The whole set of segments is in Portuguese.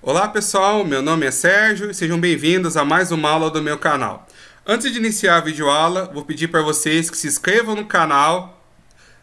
Olá pessoal, meu nome é Sérgio e sejam bem-vindos a mais uma aula do meu canal. Antes de iniciar a videoaula, vou pedir para vocês que se inscrevam no canal,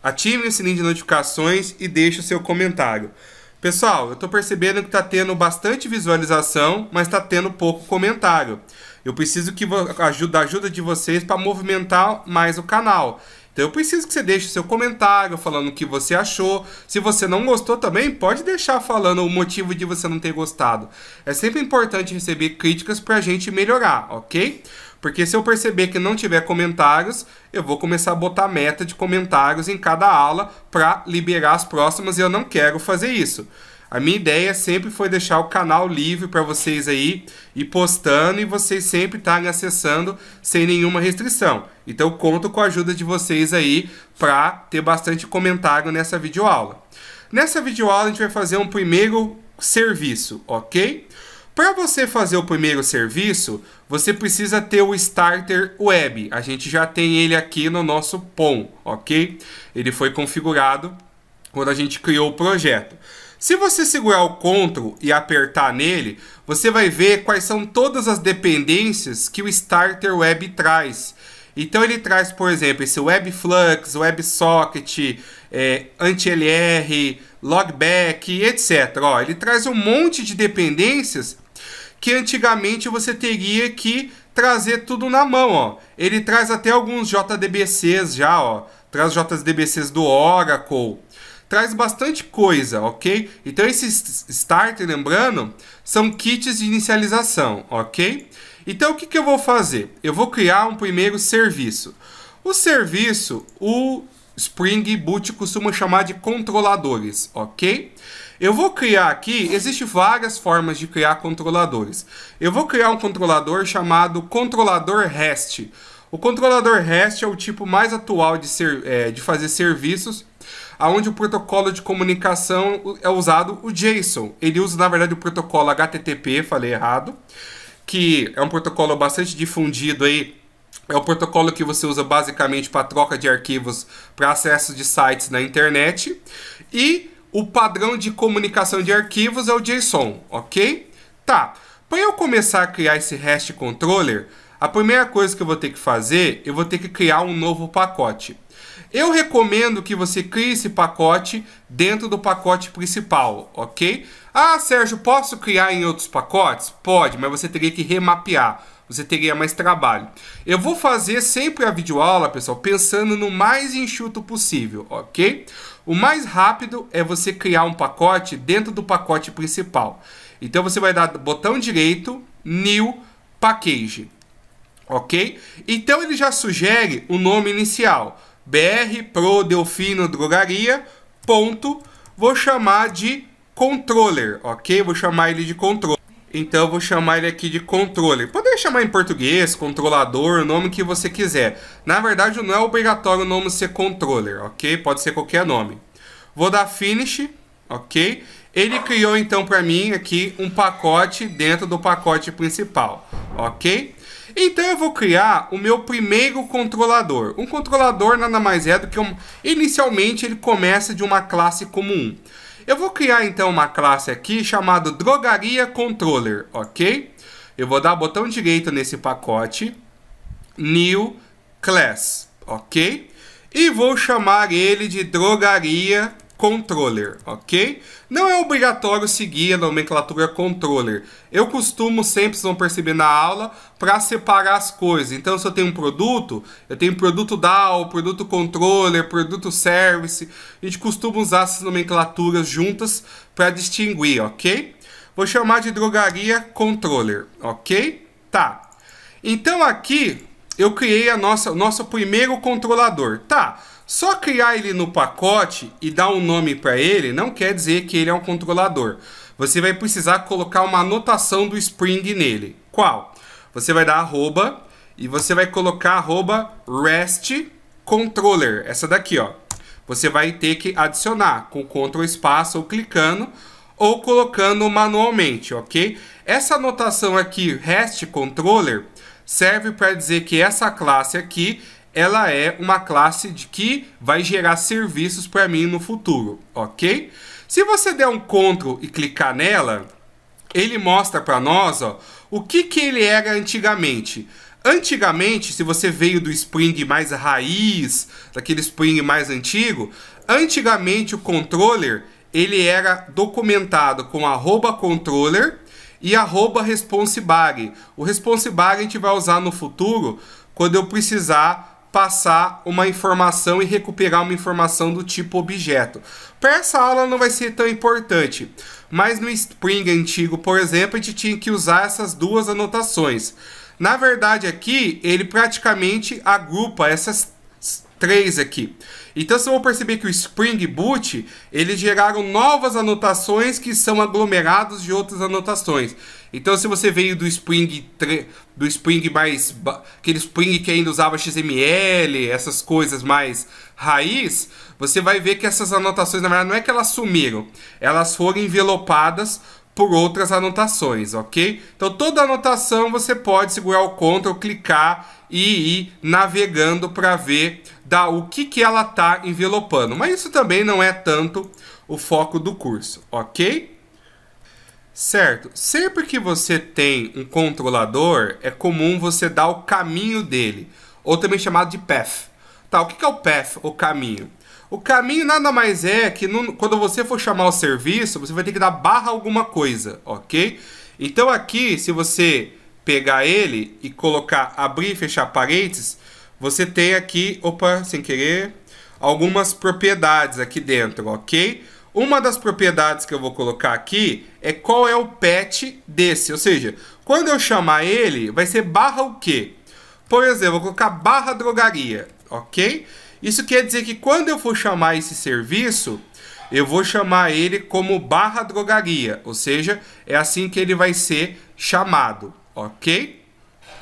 ativem o sininho de notificações e deixem o seu comentário. Pessoal, eu estou percebendo que está tendo bastante visualização, mas está tendo pouco comentário. Eu preciso que ajuda, ajuda de vocês para movimentar mais o canal. Então eu preciso que você deixe seu comentário falando o que você achou. Se você não gostou também, pode deixar falando o motivo de você não ter gostado. É sempre importante receber críticas para a gente melhorar, ok? Porque se eu perceber que não tiver comentários, eu vou começar a botar meta de comentários em cada aula para liberar as próximas e eu não quero fazer isso. A minha ideia sempre foi deixar o canal livre para vocês aí e postando e vocês sempre tá estarem acessando sem nenhuma restrição. Então conto com a ajuda de vocês aí para ter bastante comentário nessa videoaula. Nessa videoaula a gente vai fazer um primeiro serviço, ok? Para você fazer o primeiro serviço, você precisa ter o Starter Web. A gente já tem ele aqui no nosso POM, ok? Ele foi configurado quando a gente criou o projeto. Se você segurar o CTRL e apertar nele, você vai ver quais são todas as dependências que o Starter Web traz. Então ele traz, por exemplo, esse WebFlux, WebSocket, é, anti logback, etc. Ó, ele traz um monte de dependências que antigamente você teria que trazer tudo na mão. Ó. Ele traz até alguns JDBCs já, ó. traz JDBCs do Oracle traz bastante coisa, ok? Então esses starter, lembrando, são kits de inicialização, ok? Então o que, que eu vou fazer? Eu vou criar um primeiro serviço. O serviço, o Spring Boot costuma chamar de controladores, ok? Eu vou criar aqui, existem várias formas de criar controladores. Eu vou criar um controlador chamado controlador REST. O controlador REST é o tipo mais atual de, ser, é, de fazer serviços, aonde o protocolo de comunicação é usado o JSON. Ele usa, na verdade, o protocolo HTTP, falei errado, que é um protocolo bastante difundido aí é o protocolo que você usa basicamente para troca de arquivos para acesso de sites na internet. E o padrão de comunicação de arquivos é o JSON, ok? Tá. Para eu começar a criar esse REST controller, a primeira coisa que eu vou ter que fazer, eu vou ter que criar um novo pacote. Eu recomendo que você crie esse pacote dentro do pacote principal, ok? Ah, Sérgio, posso criar em outros pacotes? Pode, mas você teria que remapear. Você teria mais trabalho. Eu vou fazer sempre a videoaula, pessoal, pensando no mais enxuto possível, ok? O mais rápido é você criar um pacote dentro do pacote principal. Então você vai dar botão direito, New Package, ok? Então ele já sugere o nome inicial. BR Pro Delfino Drogaria. Ponto. Vou chamar de controller, ok? Vou chamar ele de controller. Então eu vou chamar ele aqui de controller. Poderia chamar em português, controlador, o nome que você quiser. Na verdade, não é obrigatório o nome ser controller, ok? Pode ser qualquer nome. Vou dar finish, ok? Ele criou então para mim aqui um pacote dentro do pacote principal, ok? Então eu vou criar o meu primeiro controlador. Um controlador nada mais é do que um... Inicialmente ele começa de uma classe comum. Eu vou criar então uma classe aqui chamada Drogaria Controller, ok? Eu vou dar botão direito nesse pacote, New Class, ok? E vou chamar ele de Drogaria controller, ok? Não é obrigatório seguir a nomenclatura controller. Eu costumo, sempre vocês vão perceber na aula, para separar as coisas. Então, se eu tenho um produto, eu tenho produto DAO, produto controller, produto service. A gente costuma usar essas nomenclaturas juntas para distinguir, ok? Vou chamar de drogaria controller, ok? Tá. Então, aqui, eu criei a nossa, o nosso primeiro controlador. Tá, só criar ele no pacote e dar um nome para ele não quer dizer que ele é um controlador. Você vai precisar colocar uma anotação do Spring nele. Qual? Você vai dar arroba e você vai colocar arroba rest controller. Essa daqui, ó. Você vai ter que adicionar com Ctrl espaço ou clicando ou colocando manualmente, ok? Essa anotação aqui, rest controller, serve para dizer que essa classe aqui ela é uma classe de que vai gerar serviços para mim no futuro, ok? Se você der um CTRL e clicar nela, ele mostra para nós ó, o que, que ele era antigamente. Antigamente, se você veio do Spring mais raiz, daquele Spring mais antigo, antigamente o controller ele era documentado com arroba controller e arroba responsebar. O responsebar a gente vai usar no futuro quando eu precisar passar uma informação e recuperar uma informação do tipo objeto. Para essa aula não vai ser tão importante, mas no Spring antigo, por exemplo, a gente tinha que usar essas duas anotações. Na verdade, aqui ele praticamente agrupa essas 3 aqui. Então vocês vão perceber que o Spring Boot, eles geraram novas anotações que são aglomerados de outras anotações. Então se você veio do Spring do Spring mais aquele Spring que ainda usava XML, essas coisas mais raiz, você vai ver que essas anotações na verdade não é que elas sumiram, elas foram envelopadas por outras anotações, ok? Então toda anotação você pode segurar o Ctrl, clicar e ir navegando para ver da o que, que ela está envelopando. Mas isso também não é tanto o foco do curso, ok? Certo. Sempre que você tem um controlador, é comum você dar o caminho dele, ou também chamado de path. Tá, o que é o path, o caminho? O caminho nada mais é que quando você for chamar o serviço, você vai ter que dar barra alguma coisa, ok? Então aqui, se você pegar ele e colocar abrir e fechar parênteses, você tem aqui, opa, sem querer, algumas propriedades aqui dentro, ok? Uma das propriedades que eu vou colocar aqui é qual é o pet desse, ou seja, quando eu chamar ele, vai ser barra o quê? Por exemplo, vou colocar barra drogaria ok? Isso quer dizer que quando eu for chamar esse serviço, eu vou chamar ele como barra drogaria, ou seja, é assim que ele vai ser chamado, ok?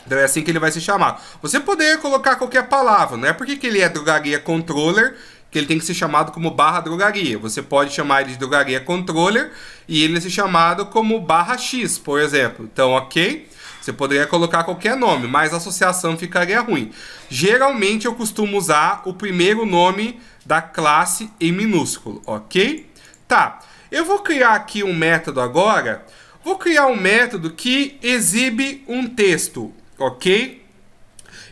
Então é assim que ele vai ser chamado. Você poderia colocar qualquer palavra, não é porque que ele é drogaria controller que ele tem que ser chamado como barra drogaria. Você pode chamar ele de drogaria controller e ele ser chamado como barra X, por exemplo. Então, ok? Você poderia colocar qualquer nome, mas a associação ficaria ruim. Geralmente eu costumo usar o primeiro nome da classe em minúsculo, ok? Tá, eu vou criar aqui um método agora. Vou criar um método que exibe um texto, ok?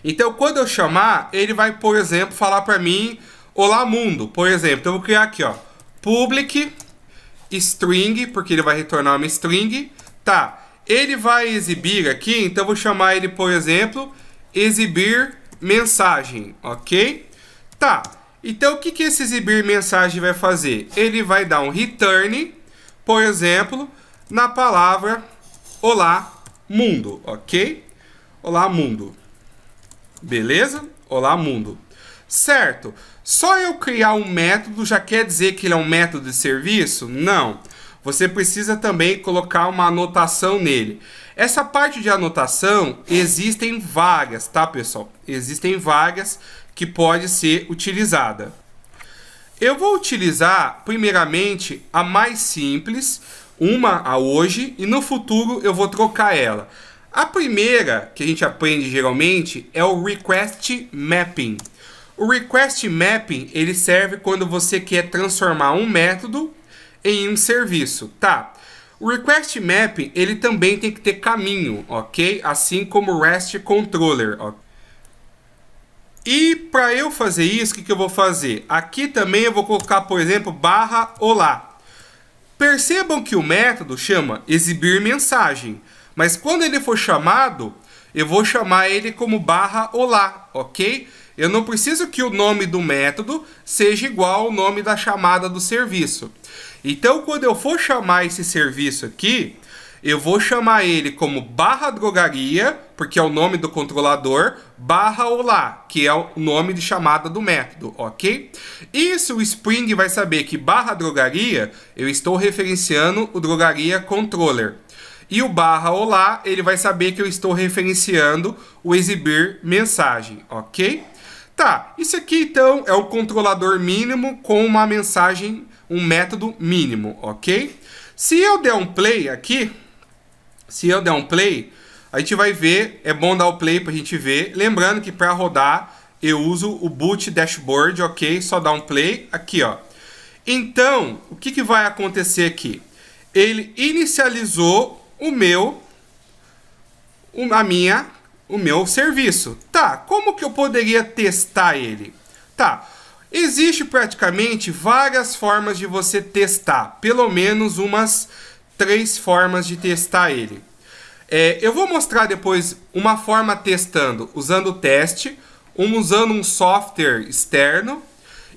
Então, quando eu chamar, ele vai, por exemplo, falar para mim Olá Mundo, por exemplo. Então, eu vou criar aqui, ó, public string, porque ele vai retornar uma string, tá? Ele vai exibir aqui, então vou chamar ele, por exemplo, exibir mensagem, ok? Tá, então o que, que esse exibir mensagem vai fazer? Ele vai dar um return, por exemplo, na palavra olá mundo, ok? Olá mundo, beleza? Olá mundo, certo? Só eu criar um método já quer dizer que ele é um método de serviço? Não. Não você precisa também colocar uma anotação nele. Essa parte de anotação existem vagas, tá, pessoal? Existem vagas que pode ser utilizada. Eu vou utilizar primeiramente a mais simples, uma a hoje e no futuro eu vou trocar ela. A primeira que a gente aprende geralmente é o request mapping. O request mapping ele serve quando você quer transformar um método em um serviço. Tá. O request map ele também tem que ter caminho, ok? Assim como o REST controller. Okay? E para eu fazer isso, o que, que eu vou fazer? Aqui também eu vou colocar, por exemplo, barra olá. Percebam que o método chama exibir mensagem, mas quando ele for chamado, eu vou chamar ele como barra olá, ok? Eu não preciso que o nome do método seja igual ao nome da chamada do serviço. Então, quando eu for chamar esse serviço aqui, eu vou chamar ele como barra drogaria, porque é o nome do controlador, barra olá, que é o nome de chamada do método, ok? Isso o Spring vai saber que barra drogaria, eu estou referenciando o drogaria controller. E o barra olá, ele vai saber que eu estou referenciando o exibir mensagem, ok? Tá, isso aqui então é o controlador mínimo com uma mensagem um método mínimo, ok? Se eu der um play aqui, se eu der um play, a gente vai ver, é bom dar o play para a gente ver. Lembrando que para rodar eu uso o boot dashboard, ok? Só dá um play aqui, ó. Então, o que, que vai acontecer aqui? Ele inicializou o meu, a minha, o meu serviço. Tá, como que eu poderia testar ele? Tá, Existe praticamente várias formas de você testar, pelo menos umas três formas de testar ele. É, eu vou mostrar depois uma forma testando usando o teste, um usando um software externo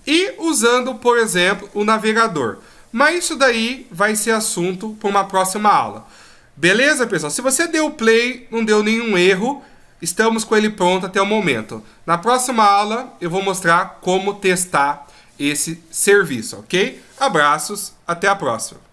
e usando, por exemplo, o navegador. Mas isso daí vai ser assunto para uma próxima aula. Beleza, pessoal? Se você deu play, não deu nenhum erro, Estamos com ele pronto até o momento. Na próxima aula eu vou mostrar como testar esse serviço, ok? Abraços, até a próxima!